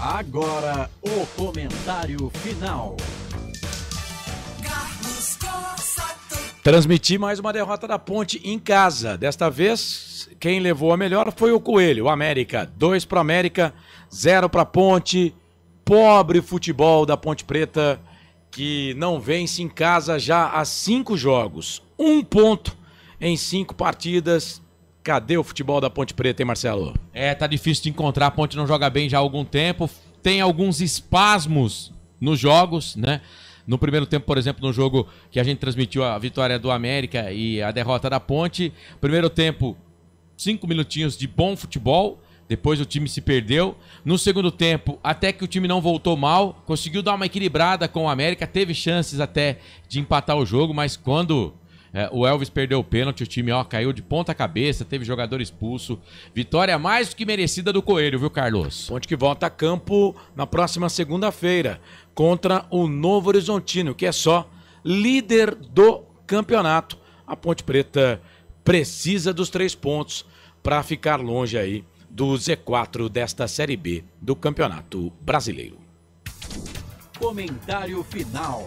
Agora, o comentário final. Transmitir mais uma derrota da Ponte em casa. Desta vez, quem levou a melhor foi o Coelho, o América. Dois para América, zero para Ponte. Pobre futebol da Ponte Preta, que não vence em casa já há cinco jogos. Um ponto em cinco partidas, Cadê o futebol da Ponte Preta, hein, Marcelo? É, tá difícil de encontrar. A Ponte não joga bem já há algum tempo. Tem alguns espasmos nos jogos, né? No primeiro tempo, por exemplo, no jogo que a gente transmitiu a vitória do América e a derrota da Ponte. Primeiro tempo, cinco minutinhos de bom futebol. Depois o time se perdeu. No segundo tempo, até que o time não voltou mal, conseguiu dar uma equilibrada com o América, teve chances até de empatar o jogo, mas quando é, o Elvis perdeu o pênalti, o time ó, caiu de ponta cabeça, teve jogador expulso. Vitória mais do que merecida do Coelho, viu, Carlos? Ponte que volta a campo na próxima segunda-feira contra o Novo Horizontino, que é só líder do campeonato. A Ponte Preta precisa dos três pontos para ficar longe aí do Z4 desta Série B do Campeonato Brasileiro. Comentário final.